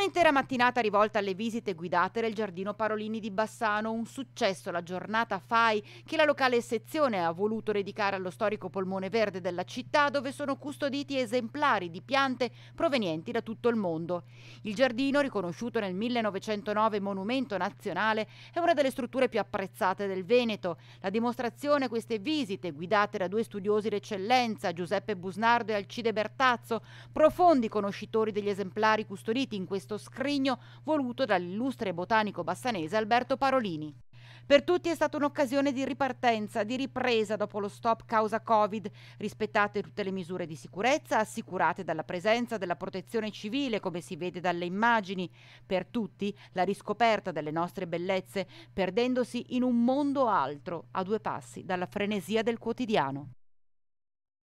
Un'intera mattinata rivolta alle visite guidate del Giardino Parolini di Bassano, un successo la giornata FAI che la locale sezione ha voluto dedicare allo storico polmone verde della città dove sono custoditi esemplari di piante provenienti da tutto il mondo. Il giardino, riconosciuto nel 1909 monumento nazionale, è una delle strutture più apprezzate del Veneto. La dimostrazione queste visite guidate da due studiosi d'eccellenza, Giuseppe Busnardo e Alcide Bertazzo, profondi conoscitori degli esemplari custoditi in questo questo scrigno voluto dall'illustre botanico bassanese Alberto Parolini. Per tutti è stata un'occasione di ripartenza, di ripresa dopo lo stop causa Covid, rispettate tutte le misure di sicurezza assicurate dalla presenza della protezione civile, come si vede dalle immagini. Per tutti la riscoperta delle nostre bellezze, perdendosi in un mondo altro, a due passi dalla frenesia del quotidiano.